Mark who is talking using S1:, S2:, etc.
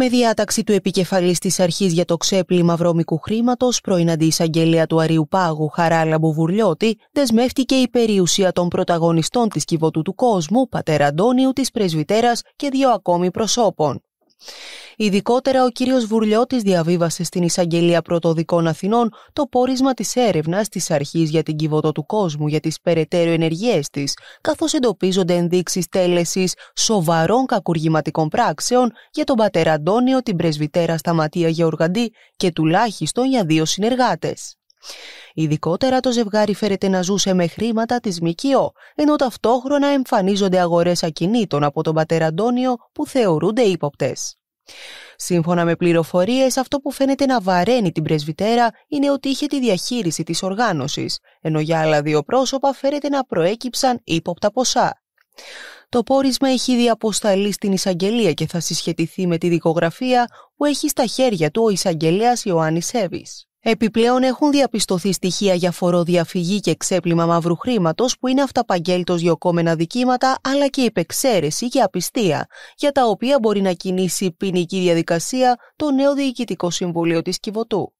S1: Με διάταξη του επικεφαλής της Αρχής για το ξέπλυμα βρώμικου χρήματος, πρώην αντισαγγελέα του Αριουπάγου Χαράλαμπου Βουρλιώτη, δεσμεύτηκε η περιουσία των πρωταγωνιστών της Κιβωτού του Κόσμου, πατέρα Αντώνιου, της Πρεσβυτέρας και δύο ακόμη προσώπων. Ειδικότερα, ο κύριος Βουρλιώτης διαβίβασε στην Εισαγγελία Πρωτοδικών Αθηνών το πόρισμα της έρευνας της αρχής για την Κιβωτό του Κόσμου για τις περαιτέρω ενεργέ της, καθώς εντοπίζονται ενδείξεις τέλεσης σοβαρών κακουργηματικών πράξεων για τον πατέρα Αντώνιο, την πρεσβυτέρα Σταματία Γεωργαντή και τουλάχιστον για δύο συνεργάτες. Ειδικότερα το ζευγάρι φέρεται να ζούσε με χρήματα της ΜΚΟ, ενώ ταυτόχρονα εμφανίζονται αγορές ακινήτων από τον πατέρα Αντώνιο που θεωρούνται ύποπτες. Σύμφωνα με πληροφορίες, αυτό που φαίνεται να βαραίνει την πρεσβυτέρα είναι ότι είχε τη διαχείριση της οργάνωσης, ενώ για άλλα δύο πρόσωπα φέρεται να προέκυψαν ύποπτα ποσά. Το πόρισμα έχει διαποσταλεί στην εισαγγελία και θα συσχετηθεί με τη δικογραφία που έχει στα χέρια του ο εισαγγελέας Ιωάννης Σέβης. Επιπλέον έχουν διαπιστωθεί στοιχεία για φοροδιαφυγή και ξέπλυμα μαύρου χρήματος που είναι αυταπαγγέλτος διοκόμενα δικήματα αλλά και υπεξαίρεση και απιστία, για τα οποία μπορεί να κινήσει ποινική διαδικασία το νέο Διοικητικό Συμβούλιο της Κιβωτού.